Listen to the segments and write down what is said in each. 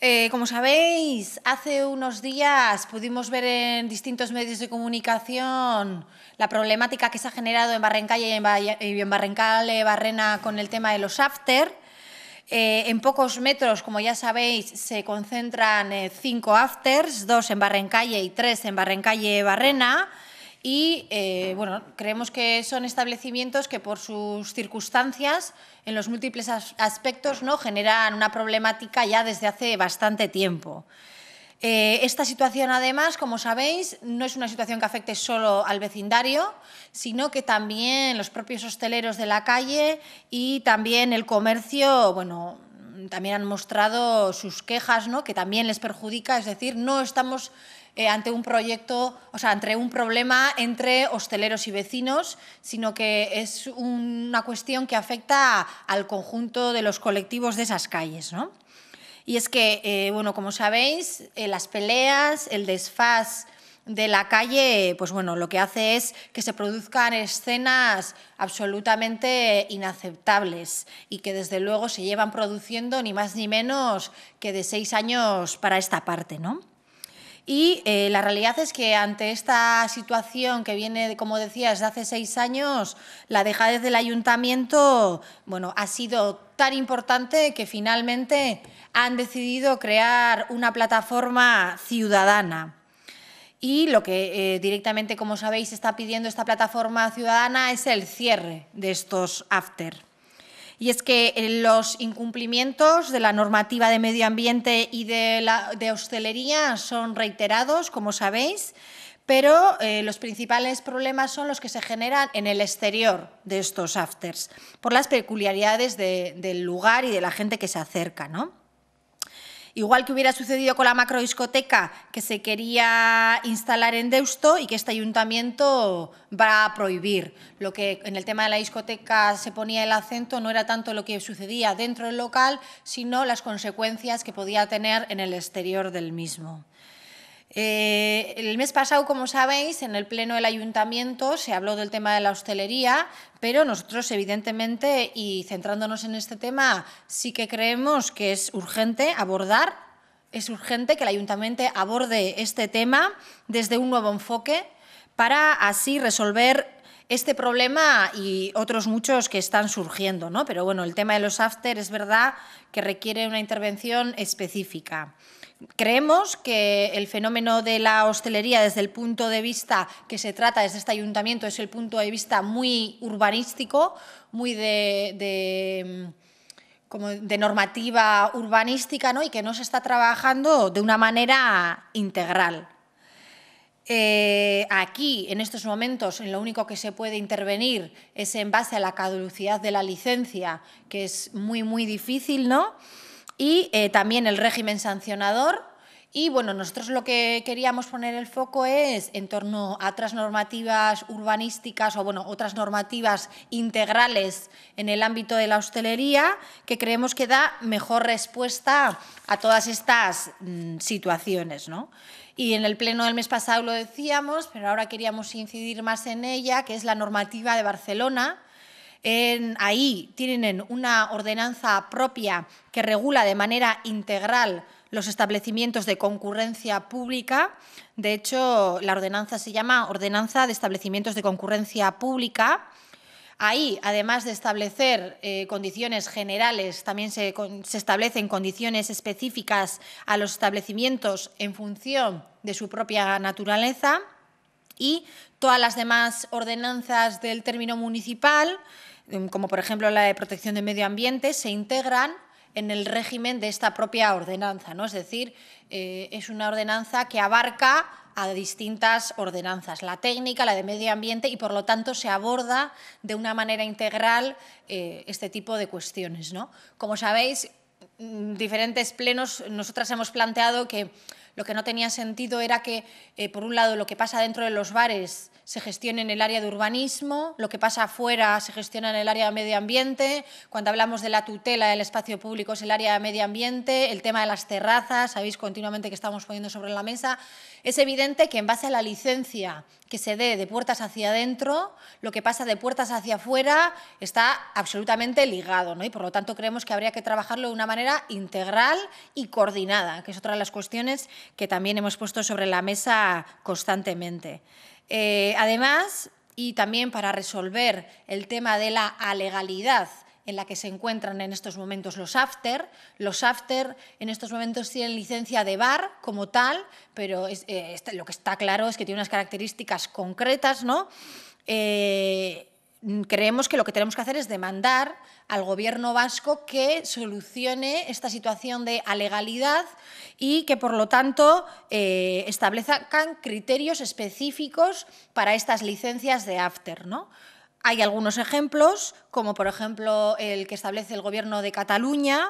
Eh, como sabéis, hace unos días pudimos ver en distintos medios de comunicación la problemática que se ha generado en Barrencalle y en Barrencal Barrena con el tema de los after. Eh, en pocos metros, como ya sabéis, se concentran eh, cinco afters, dos en Barrencalle y tres en Barrencalle Barrena y eh, bueno, creemos que son establecimientos que por sus circunstancias, en los múltiples aspectos, ¿no? generan una problemática ya desde hace bastante tiempo. Eh, esta situación, además, como sabéis, no es una situación que afecte solo al vecindario, sino que también los propios hosteleros de la calle y también el comercio, bueno, también han mostrado sus quejas, ¿no? que también les perjudica, es decir, no estamos eh, ante un proyecto, o sea, un problema entre hosteleros y vecinos, sino que es una cuestión que afecta al conjunto de los colectivos de esas calles, Y es que, eh, bueno, como sabéis, eh, las peleas, el desfaz de la calle, pues bueno, lo que hace es que se produzcan escenas absolutamente inaceptables y que desde luego se llevan produciendo ni más ni menos que de seis años para esta parte, y eh, la realidad es que ante esta situación que viene, como decías, desde hace seis años, la dejadez del ayuntamiento bueno, ha sido tan importante que finalmente han decidido crear una plataforma ciudadana. Y lo que eh, directamente, como sabéis, está pidiendo esta plataforma ciudadana es el cierre de estos after y es que eh, los incumplimientos de la normativa de medio ambiente y de, la, hostelería son reiterados, como sabéis, pero eh, los principales problemas son los que se generan en el exterior de estos afters, por las peculiaridades del lugar y de la gente que se acerca, ¿no? Igual que hubiera sucedido con la macro discoteca que se quería instalar en Deusto y que este ayuntamiento va a prohibir. Lo que en el tema de la discoteca se ponía el acento no era tanto lo que sucedía dentro del local, sino las consecuencias que podía tener en el exterior del mismo. Eh, el mes pasado, como sabéis, en el Pleno del Ayuntamiento se habló del tema de la hostelería, pero nosotros, evidentemente, y centrándonos en este tema, sí que creemos que es urgente abordar, es urgente que el Ayuntamiento aborde este tema desde un nuevo enfoque para así resolver este problema y otros muchos que están surgiendo, Pero bueno, el tema de los after es verdad que requiere una intervención específica. Creemos que el fenómeno de la hostelería desde el punto de vista que se trata desde este ayuntamiento es el punto de vista muy urbanístico, muy de, normativa urbanística y que no se está trabajando de una manera integral. Eh, aquí, en estos momentos, en lo único que se puede intervenir es en base a la caducidad de la licencia, que es muy, muy difícil, ¿no? Y eh, también el régimen sancionador, y bueno, nosotros lo que queríamos poner el foco es en torno a otras normativas urbanísticas o bueno, otras normativas integrales en el ámbito de la hostelería que creemos que da mejor respuesta a todas estas mm, situaciones, Y en el pleno del mes pasado lo decíamos, pero ahora queríamos incidir más en ella, que es la normativa de Barcelona, ahí tienen una ordenanza propia que regula de manera integral los establecimientos de concurrencia pública. De hecho, la ordenanza se llama Ordenanza de Establecimientos de Concurrencia Pública. Ahí, además de establecer eh, condiciones generales, también se, se, establecen condiciones específicas a los establecimientos en función de su propia naturaleza y todas las demás ordenanzas del término municipal, mm, como por ejemplo la de protección del medio ambiente, se integran en el régimen de esta propia ordenanza, ¿no? Es decir, eh, es una ordenanza que abarca a distintas ordenanzas, la técnica, la de medio ambiente, y por lo tanto se aborda de una manera integral eh, este tipo de cuestiones. ¿no? Como sabéis, mm, diferentes plenos nosotras hemos planteado que lo que no tenía sentido era que, eh, por un lado, lo que pasa dentro de los bares se gestione en el área de urbanismo, lo que pasa afuera se gestiona en el área de medio ambiente, cuando hablamos de la tutela del espacio público es el área de medio ambiente, el tema de las terrazas, sabéis continuamente que estamos poniendo sobre la mesa, es evidente que en base a la licencia que se dé de puertas hacia adentro, lo que pasa de puertas hacia afuera está absolutamente ligado, ¿no? Y por lo tanto creemos que habría que trabajarlo de una manera integral y coordinada, que es otra de las cuestiones que también hemos puesto sobre la mesa constantemente. Eh, además, y también para resolver el tema de la alegalidad en la que se encuentran en estos momentos los after. Los after en estos momentos tienen licencia de bar como tal, pero eh, este, lo que está claro es que tiene unas características concretas, ¿no? Eh, Mm, creemos que lo que tenemos que hacer es demandar al gobierno vasco que solucione esta situación de alegalidad y que, por lo tanto, eh, establezcan criterios específicos para estas licencias de after. ¿no? Hay algunos ejemplos, como por ejemplo el que establece el Gobierno de Cataluña.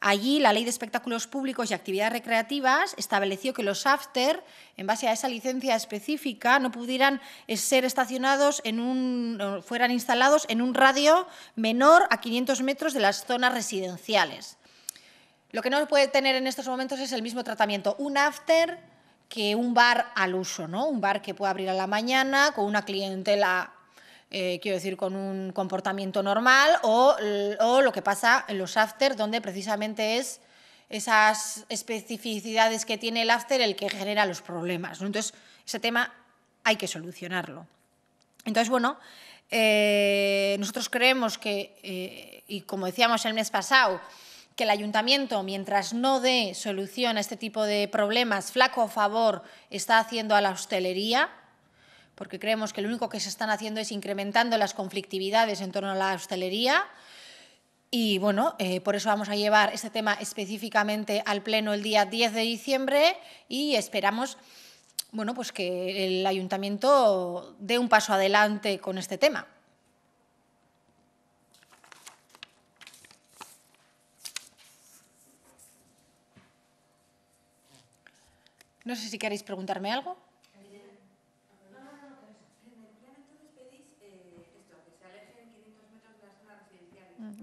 Allí la Ley de Espectáculos Públicos y Actividades Recreativas estableció que los after, en base a esa licencia específica, no pudieran ser estacionados en un, fueran instalados en un radio menor a 500 metros de las zonas residenciales. Lo que no puede tener en estos momentos es el mismo tratamiento. Un after que un bar al uso, ¿no? Un bar que pueda abrir a la mañana con una clientela eh, quiero decir, con un comportamiento normal, o, lo que pasa en los after, donde precisamente es esas especificidades que tiene el after el que genera los problemas. Entonces, ese tema hay que solucionarlo. Entonces, bueno, eh, nosotros creemos que, eh, y como decíamos el mes pasado, que el ayuntamiento, mientras no dé solución a este tipo de problemas, flaco favor está haciendo a la hostelería, porque creemos que lo único que se están haciendo es incrementando las conflictividades en torno a la hostelería. Y bueno, eh, por eso vamos a llevar este tema específicamente al Pleno el día 10 de diciembre y esperamos bueno, pues que el Ayuntamiento dé un paso adelante con este tema. No sé si queréis preguntarme algo.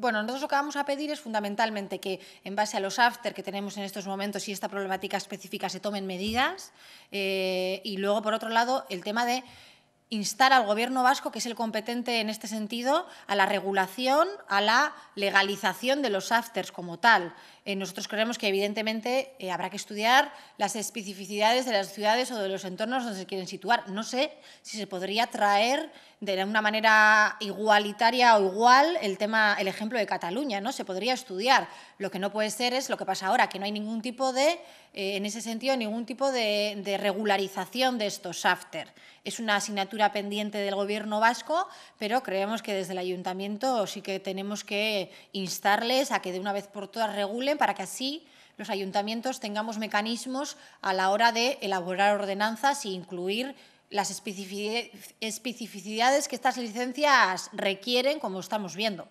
Bueno, nosotros lo que vamos a pedir es fundamentalmente que en base a los after que tenemos en estos momentos y esta problemática específica se tomen medidas eh, y luego, por otro lado, el tema de instar al Gobierno vasco, que es el competente en este sentido, a la regulación, a la legalización de los afters como tal. Eh, nosotros creemos que evidentemente eh, habrá que estudiar las especificidades de las ciudades o de los entornos donde se quieren situar. No sé si se podría traer de una manera igualitaria o igual el tema, el ejemplo de Cataluña, ¿no? Se podría estudiar. Lo que no puede ser es lo que pasa ahora, que no hay ningún tipo de, eh, en ese sentido, ningún tipo de, de regularización de estos after. Es una asignatura pendiente del Gobierno vasco, pero creemos que desde el Ayuntamiento sí que tenemos que instarles a que de una vez por todas regulen para que así los ayuntamientos tengamos mecanismos a la hora de elaborar ordenanzas e incluir las especificidades que estas licencias requieren, como estamos viendo.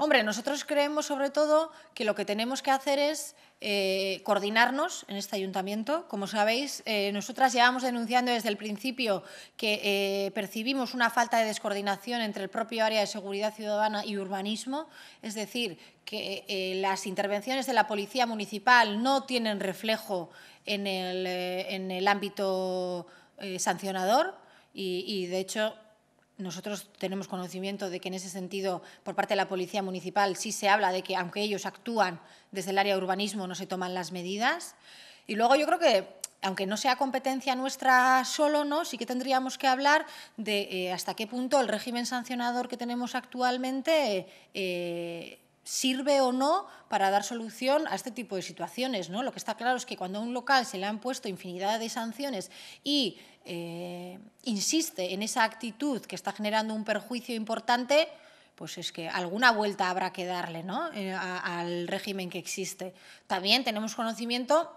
Hombre, nosotros creemos sobre todo que lo que tenemos que hacer es eh, coordinarnos en este ayuntamiento. Como sabéis, eh, nosotras llevamos denunciando desde el principio que eh, percibimos una falta de descoordinación entre el propio área de seguridad ciudadana y urbanismo, es decir, que las intervenciones de la policía municipal no tienen reflejo en el, ámbito sancionador y, de hecho, nosotros tenemos conocimiento de que en ese sentido, por parte de la Policía Municipal, sí se habla de que, aunque ellos actúan desde el área de urbanismo, no se toman las medidas. Y luego yo creo que, aunque no sea competencia nuestra solo, ¿no? sí que tendríamos que hablar de eh, hasta qué punto el régimen sancionador que tenemos actualmente eh, sirve o no para dar solución a este tipo de situaciones. ¿no? Lo que está claro es que cuando a un local se le han puesto infinidad de sanciones y eh, insiste en esa actitud que está generando un perjuicio importante, pues es que alguna vuelta habrá que darle ¿no? Eh, al régimen que existe. También tenemos conocimiento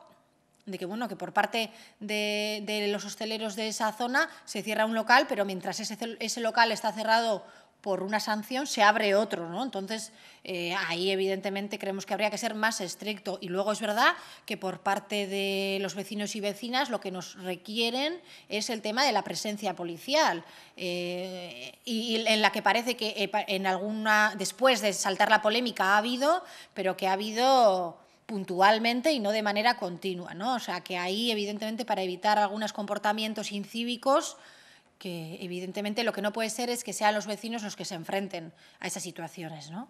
de que bueno que por parte de, los hosteleros de esa zona se cierra un local, pero mientras ese local está cerrado por una sanción se abre otro, ¿no? Entonces, eh, ahí evidentemente creemos que habría que ser más estricto. Y luego es verdad que por parte de los vecinos y vecinas lo que nos requieren es el tema de la presencia policial. Eh, y, en la que parece que eh, en alguna, después de saltar la polémica ha habido, pero que ha habido puntualmente y no de manera continua, ¿no? O sea, que ahí evidentemente para evitar algunos comportamientos incívicos que evidentemente lo que no puede ser es que sean los vecinos los que se enfrenten a esas situaciones. ¿no?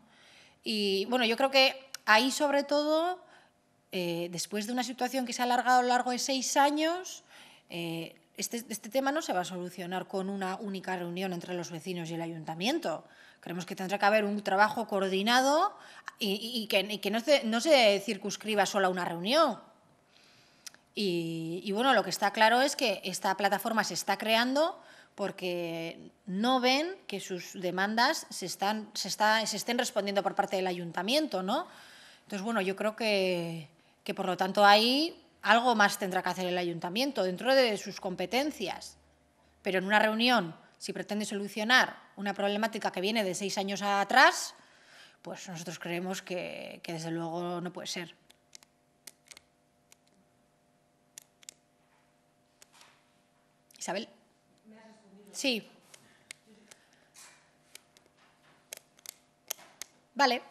Y bueno, yo creo que ahí sobre todo, eh, después de una situación que se ha alargado a lo largo de seis años, eh, este, este, tema no se va a solucionar con una única reunión entre los vecinos y el ayuntamiento. Creemos que tendrá que haber un trabajo coordinado y, que, no, se, no se circunscriba solo a una reunión. Y, bueno, lo que está claro es que esta plataforma se está creando, porque no ven que sus demandas se, están, se, estén respondiendo por parte del ayuntamiento, ¿no? Entonces, bueno, yo creo que, que por lo tanto ahí algo más tendrá que hacer el ayuntamiento dentro de sus competencias. Pero en una reunión, si pretende solucionar una problemática que viene de seis años atrás, pues nosotros creemos que desde luego no puede ser. Isabel. Sí. Vale.